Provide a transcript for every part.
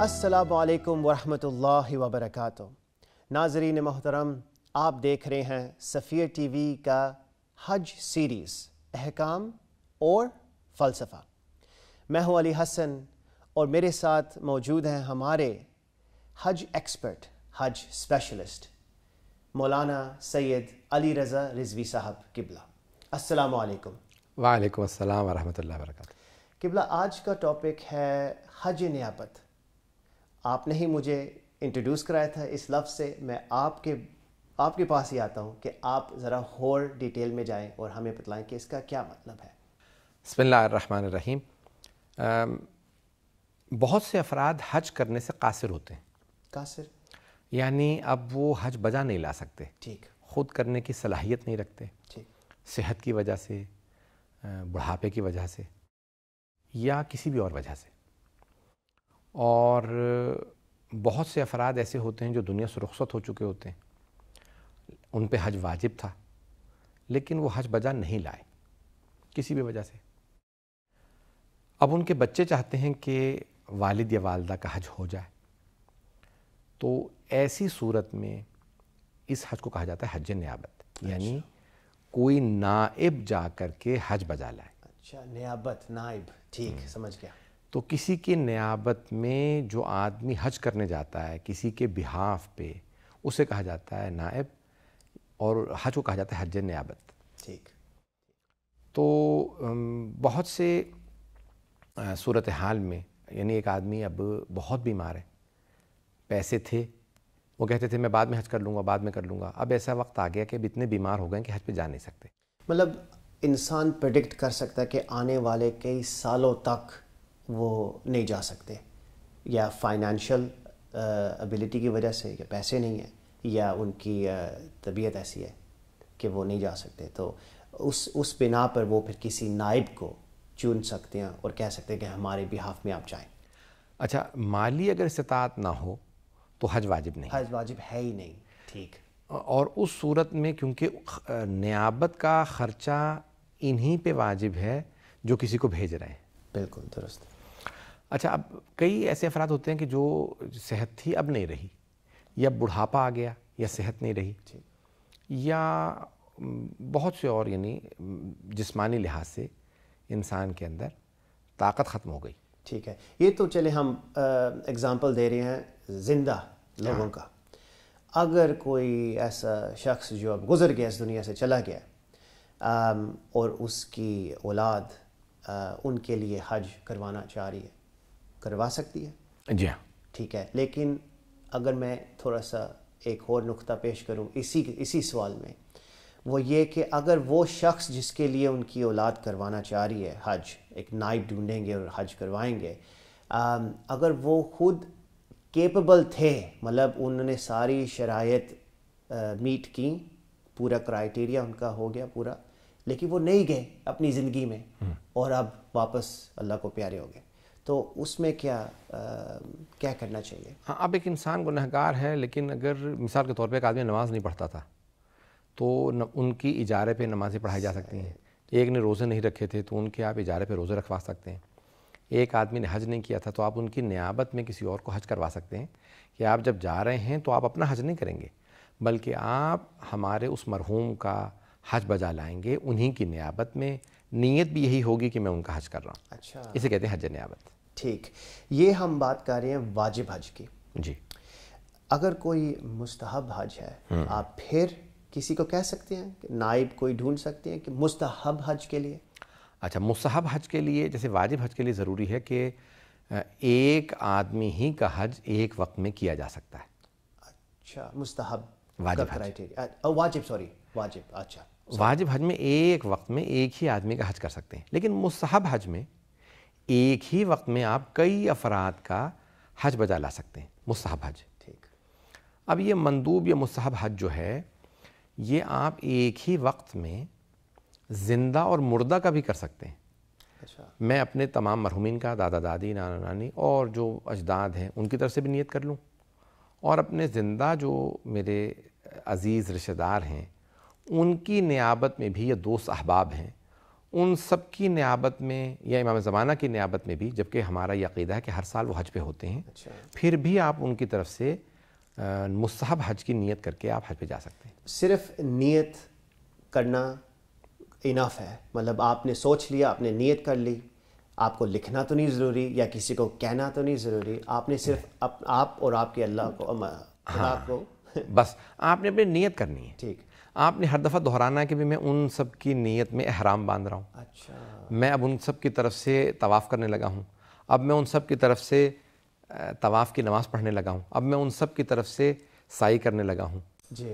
असलकम वरहमल वबरक नाजरीन मोहतरम आप देख रहे हैं सफ़ी टी वी का हज सीरीज़ अहकाम और फ़लसफ़ा मैं हूं अली हसन और मेरे साथ मौजूद हैं हमारे हज एक्सपर्ट हज स्पेशलिस्ट मौलाना सैयद अली रज़ा रिजवी साहब किबला असलकम वालेकुम अस्सलाम वरहमतुल्लाहि किबला आज का टॉपिक है हज नियापत आपने ही मुझे इंट्रोड्यूस कराया था इस लफ्ज़ से मैं आपके आपके पास ही आता हूँ कि आप ज़रा होर डिटेल में जाएँ और हमें बतलाएँ कि इसका क्या मतलब है बसमान रहीम बहुत से अफराद हज करने से कासिर होते हैं कासिर यानी अब वो हज बजा नहीं ला सकते ठीक ख़ुद करने की सलाहियत नहीं रखते ठीक सेहत की वजह से बुढ़ापे की वजह से या किसी भी और वजह से और बहुत से अफराद ऐसे होते हैं जो दुनिया से रुखसत हो चुके होते हैं उन पर हज वाजिब था लेकिन वो हज बजा नहीं लाए किसी भी वजह से अब उनके बच्चे चाहते हैं कि वालिद या वालदा का हज हो जाए तो ऐसी सूरत में इस हज को कहा जाता है हज नियाबत अच्छा। यानी कोई नाइब जा कर के हज बजा लाए अच्छा नियाबत नाइब ठीक हम्म। समझ गया तो किसी की नियाबत में जो आदमी हज करने जाता है किसी के बिहाफ पे उसे कहा जाता है नायब और हज को कहा जाता है हज नियाबत ठीक तो बहुत से सूरत हाल में यानी एक आदमी अब बहुत बीमार है पैसे थे वो कहते थे मैं बाद में हज कर लूँगा बाद में कर लूँगा अब ऐसा वक्त आ गया कि अब इतने बीमार हो गए कि हज पे जा नहीं सकते मतलब इंसान प्रडिक्ट कर सकता है कि आने वाले कई सालों तक वो नहीं जा सकते या फाइनेंशियल एबिलिटी की वजह से या पैसे नहीं हैं या उनकी तबीयत ऐसी है कि वो नहीं जा सकते तो उस उस बिना पर वो फिर किसी नायब को चुन सकते हैं और कह सकते हैं कि हमारे बिहाफ में आप जाएं अच्छा माली अगर इस्तात ना हो तो हज वाजिब नहीं हज वाजिब है ही नहीं ठीक और उस सूरत में क्योंकि नियाबत का ख़र्चा इन्हीं पे वाजिब है जो किसी को भेज रहे हैं बिल्कुल दुरुस्त अच्छा अब कई ऐसे अफराद होते हैं कि जो सेहत थी अब नहीं रही या बुढ़ापा आ गया या सेहत नहीं रही या बहुत से और यानी जिस्मानी लिहाज से इंसान के अंदर ताकत ख़त्म हो गई ठीक है ये तो चले हम एग्ज़ाम्पल दे रहे हैं ज़िंदा लोगों हाँ। का अगर कोई ऐसा शख्स जो अब गुज़र गया इस दुनिया से चला गया आ, और उसकी औलाद उनके लिए हज करवाना चाह रही है करवा सकती है जी हाँ ठीक है लेकिन अगर मैं थोड़ा सा एक और नुक्ता पेश करूँ इसी इसी सवाल में वो ये कि अगर वो शख्स जिसके लिए उनकी औलाद करवाना चाह रही है हज एक नाइट ढूंढेंगे और हज करवाएंगे अगर वो खुद केपेबल थे मतलब उन्होंने सारी शराइत मीट की पूरा क्राइटेरिया उनका हो गया पूरा लेकिन वो नहीं गए अपनी ज़िंदगी में हम्म। और अब वापस अल्लाह को प्यारे हो गए तो उसमें क्या आ, क्या करना चाहिए हाँ अब एक इंसान गुनहगार है लेकिन अगर मिसाल के तौर पे एक आदमी नमाज़ नहीं पढ़ता था तो न, उनकी इजारे पे नमाज़ें पढ़ाई जा सकती हैं एक ने रोज़े नहीं रखे थे तो उनके आप इजारे पे रोज़े रखवा सकते हैं एक आदमी ने हज नहीं किया था तो आप उनकी नियाबत में किसी और को हज करवा सकते हैं कि आप जब जा रहे हैं तो आप अपना हज नहीं करेंगे बल्कि आप हमारे उस मरहूम का हज बजा लाएंगे उन्हीं की नियाबत में नीयत भी यही होगी कि मैं उनका हज कर रहा हूँ अच्छा इसे कहते हैं हज नियाबत ठीक ये हम बात कर रहे हैं वाजिब हज की जी अगर कोई मुस्तहब हज है हम्म। आप फिर किसी को कह सकते हैं कि नाइब कोई ढूंढ सकते हैं कि मुस्तहब हज के लिए अच्छा मुस्तहब हज के लिए जैसे वाजिब हज के लिए ज़रूरी है कि एक आदमी ही का हज एक वक्त में किया जा सकता है अच्छा मुस्तहब वाजिब क्राइटेरिया वाजिब सॉरी वाजिब अच्छा वाजिब हज में एक वक्त में एक ही आदमी का हज कर सकते हैं लेकिन मुस्तहब हज में एक ही वक्त में आप कई अफराद का हज बजा ला सकते हैं मुसहब हज ठीक अब ये मंदूब या मुसहब हज जो है ये आप एक ही वक्त में ज़िंदा और मुर्दा का भी कर सकते हैं अच्छा मैं अपने तमाम मरहूमिन का दादा दादी नाना नानी और जो अजदाद हैं उनकी तरफ से भी नीयत कर लूँ और अपने ज़िंदा जो मेरे अज़ीज़ रिश्तेदार हैं उनकी नियाबत में भी ये दोस्त अहबाब हैं उन सब की नियाबत में या इमाम ज़माना की नियाबत में भी जबकि हमारा यकीदा है कि हर साल वो हज पे होते हैं अच्छा। फिर भी आप उनकी तरफ से मुस्ब हज की नीयत करके आप हज पे जा सकते हैं सिर्फ नीयत करना इनफ है मतलब आपने सोच लिया आपने नीयत कर ली आपको लिखना तो नहीं ज़रूरी या किसी को कहना तो नहीं ज़रूरी आपने सिर्फ अप, आप और आपके अल्लाह को हाँ, को बस आपने अपनी नीयत करनी है ठीक आपने हर दफ़ा दोहराना है कि भी मैं उन सब की नीयत में अहराम बांध रहा हूँ अच्छा मैं अब उन सब की तरफ से तवाफ़ करने लगा हूँ अब मैं उन सब की तरफ से तवाफ़ की नमाज़ पढ़ने लगा हूँ अब मैं उन सब की तरफ से साई करने लगा हूँ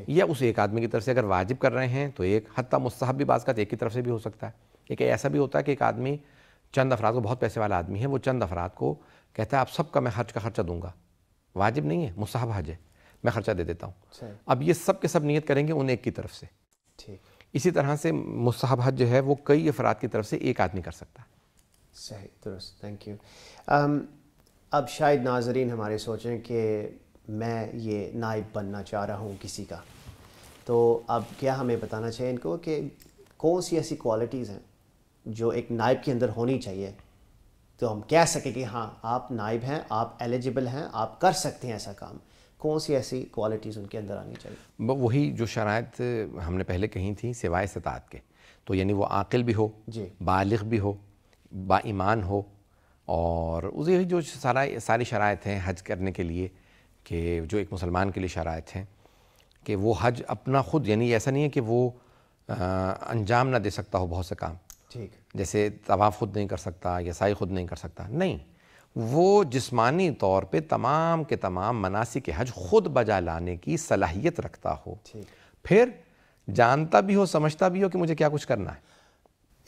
या उस एक आदमी की तरफ से अगर वाजिब कर रहे हैं तो एक हती मुस्तहब भी बाज़ का एक की तरफ से भी हो सकता है एक ऐसा भी होता है कि एक आदमी चंद अफराद को बहुत पैसे वाला आदमी है वो चंद अफराद को कहता है आप सबका मैं हज का खर्चा दूंगा वाजिब नहीं है मुसाहब हज है मैं खर्चा दे देता हूँ अब ये सब के सब नीयत करेंगे उन एक की तरफ से ठीक इसी तरह से मुसाहबत जो है वो कई अफराद की तरफ से एक आदमी कर सकता है सही दुरुस्त थैंक यू um, अब शायद नाजरीन हमारे सोचें कि मैं ये नायब बनना चाह रहा हूँ किसी का तो अब क्या हमें बताना चाहिए इनको कि कौन सी ऐसी क्वालिटीज़ हैं जो एक नायब के अंदर होनी चाहिए तो हम कह सकें कि हाँ आप नायब हैं आप एलिजिबल हैं आप कर सकते हैं ऐसा काम कौन सी ऐसी क्वालिटीज़ उनके अंदर आनी चाहिए वही जो शरात हमने पहले कही थी सिवाय सतात के तो यानी वो आकिल भी हो जी बालग भी हो बाईमान हो और उसे जो सारा सारी शरात हैं हज करने के लिए कि जो एक मुसलमान के लिए शरात हैं कि वो हज अपना ख़ुद यानी ऐसा नहीं है कि वो आ, अंजाम ना दे सकता हो बहुत से काम ठीक जैसे तवाफ़ खुद नहीं कर सकता या साई खुद नहीं कर सकता नहीं वो जिस्मानी तौर पे तमाम के तमाम मनासी के हज खुद बजा लाने की सलाहियत रखता हो फिर जानता भी हो समझता भी हो कि मुझे क्या कुछ करना है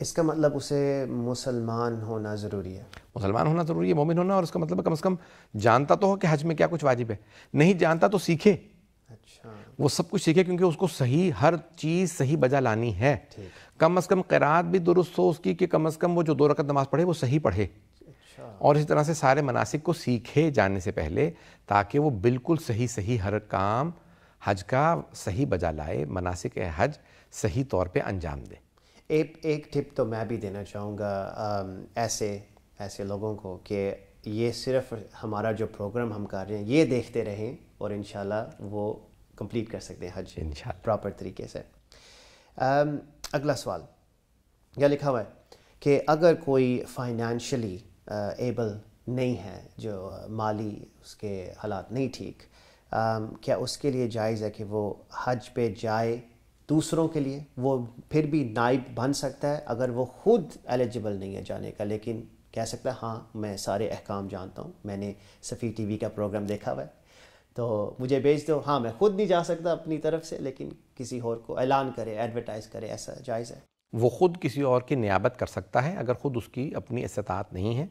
इसका मतलब उसे मुसलमान होना ज़रूरी है मुसलमान होना ज़रूरी है मोमिन होना और उसका मतलब कम से कम जानता तो हो कि हज में क्या कुछ वाजिब है नहीं जानता तो सीखे अच्छा वो सब कुछ सीखे क्योंकि उसको सही हर चीज़ सही बजा लानी है कम अज़ कम करात भी दुरुस्त हो उसकी कि कम अज़ कम वो जो दो रकत नमाज़ पढ़े वो सही पढ़े और इसी तरह से सारे मनासिक को सीखे जाने से पहले ताकि वो बिल्कुल सही सही हर काम हज का सही बजा लाए मनासिक हज सही तौर पे अंजाम दे एक एक टिप तो मैं भी देना चाहूँगा ऐसे ऐसे लोगों को कि ये सिर्फ हमारा जो प्रोग्राम हम कर रहे हैं ये देखते रहें और इन वो कंप्लीट कर सकते हैं हज इन प्रॉपर तरीके से अगला सवाल यह लिखा हुआ है कि अगर कोई फाइनेंशली एबल नहीं है जो माली उसके हालात नहीं ठीक क्या उसके लिए जायज़ है कि वो हज पे जाए दूसरों के लिए वो फिर भी नाइब बन सकता है अगर वो खुद एलिजिबल नहीं है जाने का लेकिन कह सकता है हाँ मैं सारे अहकाम जानता हूँ मैंने सफ़ी टीवी का प्रोग्राम देखा हुआ है तो मुझे भेज दो हाँ मैं खुद नहीं जा सकता अपनी तरफ से लेकिन किसी और को ऐलान करे एडवर्टाइज़ करे ऐसा जायज़ है वो ख़ुद किसी और की नियाबत कर सकता है अगर ख़ुद उसकी अपनी इस्तात नहीं है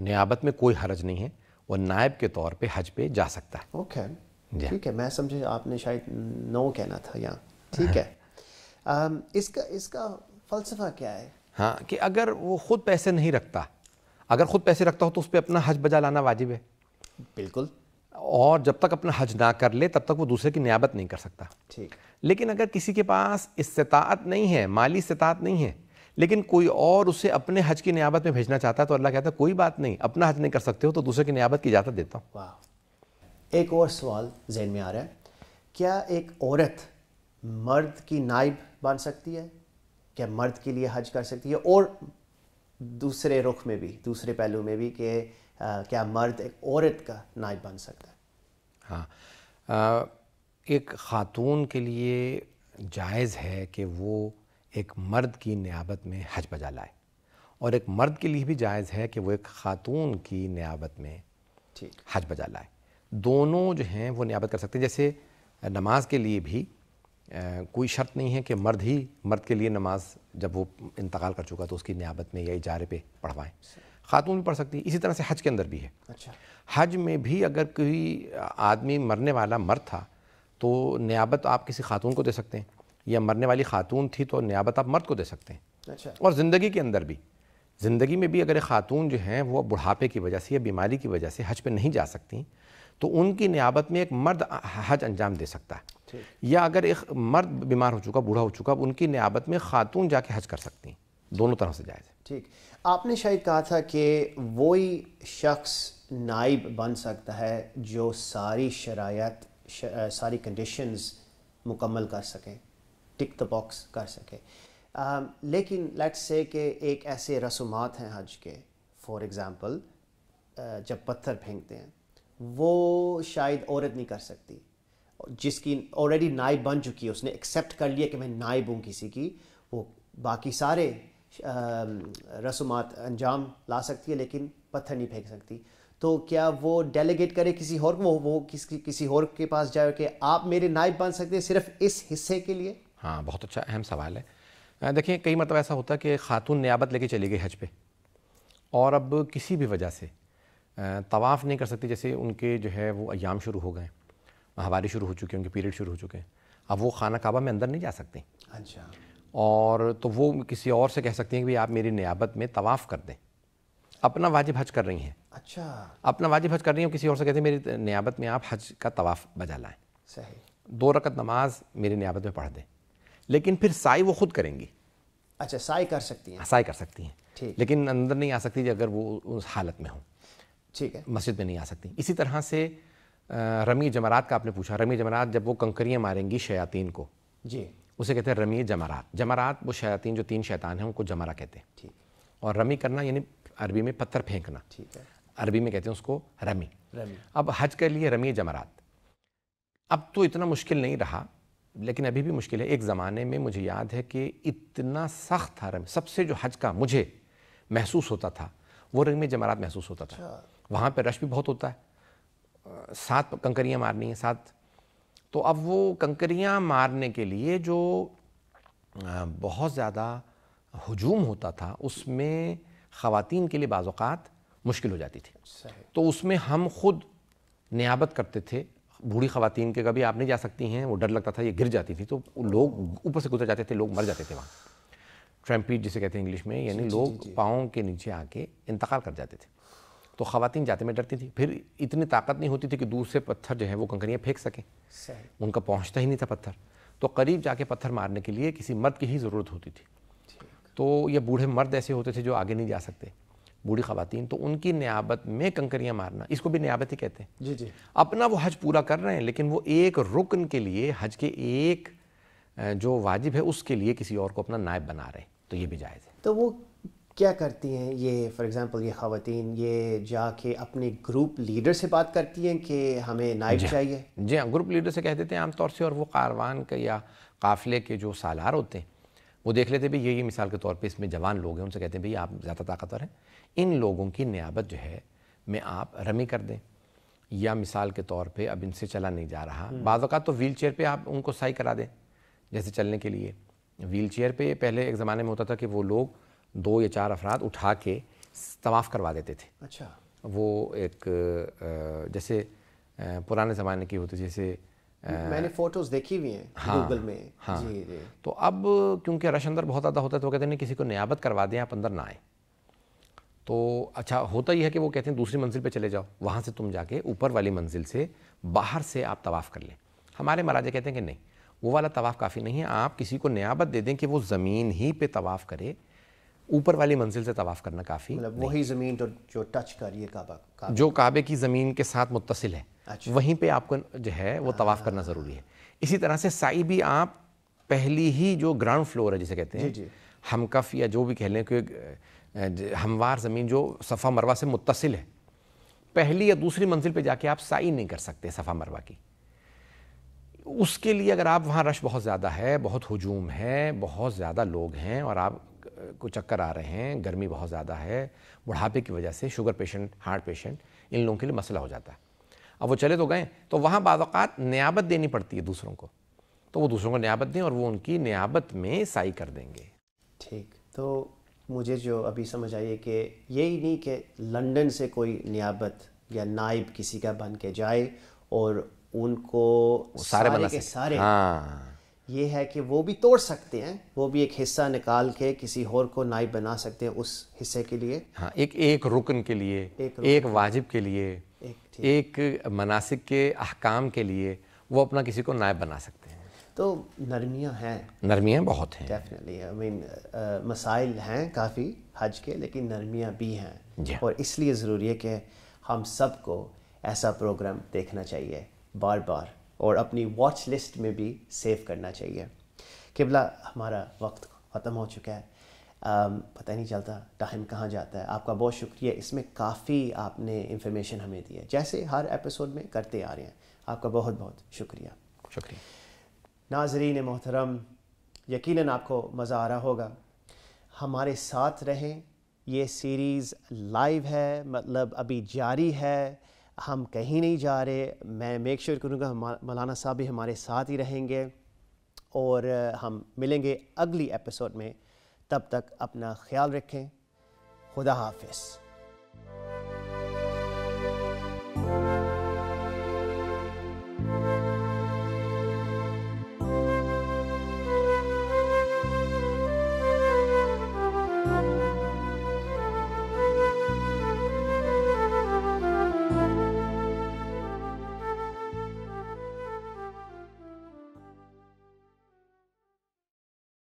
नियाबत में कोई हरज नहीं है वो नायब के तौर पे हज पे जा सकता है ओके okay. ठीक है मैं समझे आपने शायद नो कहना था यहाँ ठीक है um, इसका इसका फलसफा क्या है हाँ कि अगर वो ख़ुद पैसे नहीं रखता अगर ख़ुद पैसे रखता हो तो उस पर अपना हज बजा लाना वाजिब है बिल्कुल और जब तक अपना हज ना कर ले तब तक वो दूसरे की नियाबत नहीं कर सकता ठीक लेकिन अगर किसी के पास इस्तात नहीं है माली इस्तात नहीं है लेकिन कोई और उसे अपने हज की नियाबत में भेजना चाहता है तो अल्लाह कहता है कोई बात नहीं अपना हज नहीं कर सकते हो तो दूसरे की नियाबत की इजाज़त देता हूँ वाह एक और सवाल जहन में आ रहा है क्या एक औरत मर्द की नाइब बन सकती है क्या मर्द के लिए हज कर सकती है और दूसरे रुख में भी दूसरे पहलू में भी कि क्या मर्द एक औरत का नाइब बन सकता है हाँ आ, एक ख़ातून के लिए जायज़ है कि वो एक मर्द की नियाबत में हज बजा लाए और एक मर्द के लिए भी जायज़ है कि वो एक ख़ातून की नियाबत में हज बजा लाए दोनों जो हैं वो नियाबत कर सकते हैं जैसे नमाज के लिए भी आ, कोई शर्त नहीं है कि मर्द ही मर्द के लिए नमाज जब वो इंतकाल कर चुका तो उसकी नियाबत में या इजारे पे पढ़वाएं खातून भी पढ़ सकती है इसी तरह से हज के अंदर भी है अच्छा हज में भी अगर कोई आदमी मरने वाला मर्द था तो नियाबत आप किसी खातून को दे सकते हैं या मरने वाली खातून थी तो नियाबत आप मर्द को दे सकते हैं अच्छा और ज़िंदगी के अंदर भी ज़िंदगी में भी अगर खातून जो हैं वो बुढ़ापे की वजह से या बीमारी की वजह से हज पर नहीं जा सकती तो उनकी नियाबत में एक मर्द हज अंजाम दे सकता है या अगर एक मर्द बीमार हो चुका बूढ़ा हो चुका उनकी नियाबत में खातून जाके हज कर सकती हैं दोनों तरह से जायज़ ठीक आपने शायद कहा था कि वही शख्स नाइब बन सकता है जो सारी शरात सारी कंडीशंस मुकम्मल कर सकें टिक द बॉक्स कर सकें लेकिन लेट्स से कि एक ऐसे रसूमात हैं हज के फॉर एग्ज़ाम्पल जब पत्थर फेंकते हैं वो शायद औरत नहीं कर सकती जिसकी ऑलरेडी नाइब बन चुकी है उसने एक्सेप्ट कर लिया कि मैं नाइब हूँ किसी की वो बाकी सारे रसूमात अंजाम ला सकती है लेकिन पत्थर नहीं फेंक सकती तो क्या वो डेलीगेट करे किसी और को वो किसी किसी और के पास जाए कि आप मेरे नायब बन सकते हैं सिर्फ इस हिस्से के लिए हाँ बहुत अच्छा अहम सवाल है देखिए कई मतलब ऐसा होता है कि खातून नियाबत लेके चली गई हज पे और अब किसी भी वजह से तवाफ़ नहीं कर सकती जैसे उनके जो है वो अयाम शुरू हो गए महावारी शुरू हो चुके हैं उनके पीरियड शुरू हो चुके हैं अब वो खाना काबा में अंदर नहीं जा सकते अच्छा और तो वो किसी और से कह सकती हैं कि भाई आप मेरी नियाबत में तवाफ़ कर दें अपना वाजिब हज कर रही हैं अच्छा अपना वाजिब हज कर रही हैं किसी और से कहते हैं मेरी नियाबत में आप हज का तवाफ़ बजा लाएँ सही दो रकत नमाज मेरी नियाबत में पढ़ दें लेकिन फिर साई वो खुद करेंगी अच्छा साई कर सकती हैं साई कर सकती हैं ठीक लेकिन अंदर नहीं आ सकती अगर वो उस हालत में हो ठीक है मस्जिद में नहीं आ सकती इसी तरह से रमी जमरात का आपने पूछा रमी जमरात जब वो कंकरियाँ मारेंगी शयातीन को जी उसे कहते हैं रमी जमरात जमरात वो शयातीन जो तीन शैतान हैं उनको जमरा कहते हैं ठीक और रमी करना यानी अरबी में पत्थर फेंकना ठीक है अरबी में कहते हैं उसको रमी रमी अब हज के लिए रमी जमरात अब तो इतना मुश्किल नहीं रहा लेकिन अभी भी मुश्किल है एक ज़माने में मुझे याद है कि इतना सख्त था रमी सबसे जो हज का मुझे महसूस होता था वो रमी जमरात महसूस होता था अच्छा। वहाँ पर रश भी बहुत होता है सात कंकरियाँ मारनी है सात तो अब वो कंकरियाँ मारने के लिए जो बहुत ज़्यादा हजूम होता था उसमें खातन के लिए बाज़ात मुश्किल हो जाती थी तो उसमें हम खुद नियाबत करते थे बूढ़ी खवतिन के कभी आप नहीं जा सकती हैं वो डर लगता था ये गिर जाती थी तो लोग ऊपर से गुजर जाते थे लोग मर जाते थे वहाँ ट्रम्पीट जिसे कहते हैं इंग्लिश में यानी लोग पाँव के नीचे आके इंतकाल कर जाते थे तो खातन जाते में डरती थी फिर इतनी ताकत नहीं होती थी कि दूर से पत्थर जो है वो कंकरियाँ फेंक सकें उनका पहुँचता ही नहीं था पत्थर तो करीब जाके पत्थर मारने के लिए किसी मर्द की ही ज़रूरत होती थी तो ये बूढ़े मर्द ऐसे होते थे जो आगे नहीं जा सकते बूढ़ी खवातीन तो उनकी नियाबत में कंकरियाँ मारना इसको भी नियाबत ही कहते हैं जी जी अपना वो हज पूरा कर रहे हैं लेकिन वो एक रुकन के लिए हज के एक जो वाजिब है उसके लिए किसी और को अपना नायब बना रहे हैं तो ये भी जायज़ है तो वो क्या करती हैं ये फॉर एग्ज़ाम्पल ये खातन ये जाके अपने ग्रुप लीडर से बात करती हैं कि हमें नायब हाँ। चाहिए जी हाँ ग्रुप लीडर से कह देते हैं आमतौर से और वो कारवान के या काफ़िले के जो सालार होते हैं वो देख लेते भाई ये ये मिसाल के तौर पे इसमें जवान लोग हैं उनसे कहते हैं भाई आप ज़्यादा ताकतवर हैं इन लोगों की नियाबत जो है मैं आप रमी कर दें या मिसाल के तौर पे अब इनसे चला नहीं जा रहा हम्म। बाज़ात तो व्हील चेयर पर आप उनको सही करा दें जैसे चलने के लिए व्हील चेयर पर पहले एक ज़माने में होता था कि वो लोग दो या चार अफराद उठा के तवाफ़ करवा देते थे अच्छा वो एक जैसे पुराने ज़माने की होती जैसे मैंने फोटोज uh, देखी हुई हैं हाँ, गूगल में हाँ, जी, जी। तो अब क्योंकि रश अंदर बहुत ज़्यादा होता है तो कहते हैं किसी को नियाबत करवा दें आप अंदर ना आए तो अच्छा होता ही है कि वो कहते हैं दूसरी मंजिल पे चले जाओ वहाँ से तुम जाके ऊपर वाली मंजिल से बाहर से आप तवाफ़ कर लें हमारे महाराजा कहते हैं कि नहीं वो वाला तवाफ़ काफ़ी नहीं है आप किसी को नियाबत दे दें कि वो ज़मीन ही पे तवाफ़ करे ऊपर वाली मंजिल से तवाफ़ करना काफ़ी मतलब वही ज़मीन तो जो टच कर ये काबा, काबा जो काबे की ज़मीन के साथ मुतसिल है अच्छा। वहीं पे आपको जो है वो हाँ। तवाफ़ करना ज़रूरी है इसी तरह से साई भी आप पहली ही जो ग्राउंड फ्लोर है जिसे कहते हैं हमकफ या जो भी कह लें कि हमवार ज़मीन जो सफ़ा मरवा से मुतसिल है पहली या दूसरी मंजिल पे जाके आप साई नहीं कर सकते सफ़ा मरवा की उसके लिए अगर आप वहाँ रश बहुत ज़्यादा है बहुत हजूम है बहुत ज़्यादा लोग हैं और आप को चक्कर आ रहे हैं गर्मी बहुत ज़्यादा है बुढ़ापे की वजह से शुगर पेशेंट हार्ट पेशेंट इन लोगों के लिए मसला हो जाता है अब वो चले तो गए तो वहाँ बाज़ात नियाबत देनी पड़ती है दूसरों को तो वो दूसरों को नियाबत दें और वो उनकी नियाबत में साई कर देंगे ठीक तो मुझे जो अभी समझ आई है कि यही नहीं कि लंदन से कोई नियाबत या नाइब किसी का बन के जाए और उनको सारे, सारे के सारे हाँ। ये है कि वो भी तोड़ सकते हैं वो भी एक हिस्सा निकाल के किसी और को नाइब बना सकते हैं उस हिस्से के लिए हाँ एक एक रुकन के लिए एक, एक वाजिब के लिए एक, एक मनासिक के अहकाम के लिए वो अपना किसी को नायब बना सकते हैं तो नरमियाँ हैं नरमियाँ बहुत हैं डेफिनेटली आई मीन मसाइल हैं काफ़ी हज के लेकिन नरमियाँ भी हैं हाँ। और इसलिए ज़रूरी है कि हम सबको ऐसा प्रोग्राम देखना चाहिए बार बार और अपनी वॉच लिस्ट में भी सेव करना चाहिए किबला हमारा वक्त ख़त्म हो चुका है Um, पता नहीं चलता टाइम कहाँ जाता है आपका बहुत शुक्रिया इसमें काफ़ी आपने इन्फॉर्मेशन हमें दी है जैसे हर एपिसोड में करते आ रहे हैं आपका बहुत बहुत शुक्रिया शुक्रिया नाजरीन मोहतरम यकीन आपको मज़ा आ रहा होगा हमारे साथ रहें ये सीरीज़ लाइव है मतलब अभी जारी है हम कहीं नहीं जा रहे मैं मेक श्योर करूँगा मौलाना साहब भी हमारे साथ ही रहेंगे और हम मिलेंगे अगली एपिसोड में तब तक अपना ख्याल रखें खुदा हाफिज़